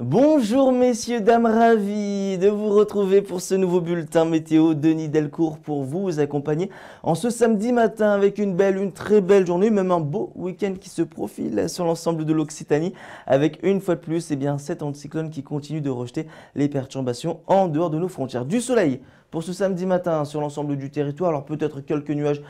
Bonjour messieurs, dames, ravi de vous retrouver pour ce nouveau bulletin météo. Denis Delcourt pour vous accompagner en ce samedi matin avec une belle, une très belle journée, même un beau week-end qui se profile sur l'ensemble de l'Occitanie avec une fois de plus et eh bien, cet anticyclone qui continue de rejeter les perturbations en dehors de nos frontières. Du soleil pour ce samedi matin sur l'ensemble du territoire, alors peut-être quelques nuages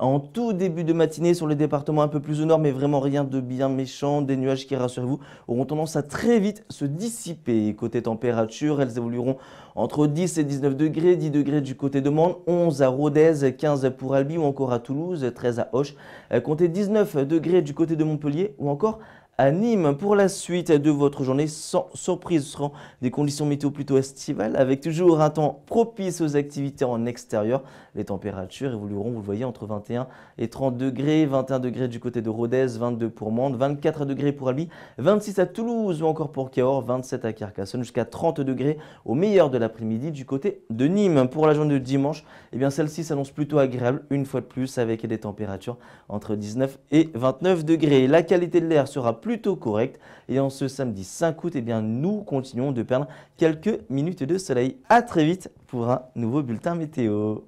en tout début de matinée sur les départements un peu plus au nord, mais vraiment rien de bien méchant. Des nuages qui, rassurez-vous, auront tendance à très vite se dissiper. Côté température, elles évolueront entre 10 et 19 degrés, 10 degrés du côté de Mende, 11 à Rodez, 15 pour Albi ou encore à Toulouse, 13 à Hoche. Euh, comptez 19 degrés du côté de Montpellier ou encore à Nîmes. Pour la suite de votre journée, sans surprise, seront des conditions météo plutôt estivales, avec toujours un temps propice aux activités en extérieur. Les températures évolueront, vous le voyez, entre 21 et 30 degrés, 21 degrés du côté de Rodez, 22 pour Mende, 24 degrés pour Albi, 26 à Toulouse ou encore pour Cahors, 27 à Carcassonne, jusqu'à 30 degrés au meilleur de l'après-midi du côté de Nîmes. Pour la journée de dimanche, eh bien celle-ci s'annonce plutôt agréable, une fois de plus, avec des températures entre 19 et 29 degrés. La qualité de l'air sera plus plutôt correct Et en ce samedi 5 août, et eh bien, nous continuons de perdre quelques minutes de soleil. À très vite pour un nouveau bulletin météo.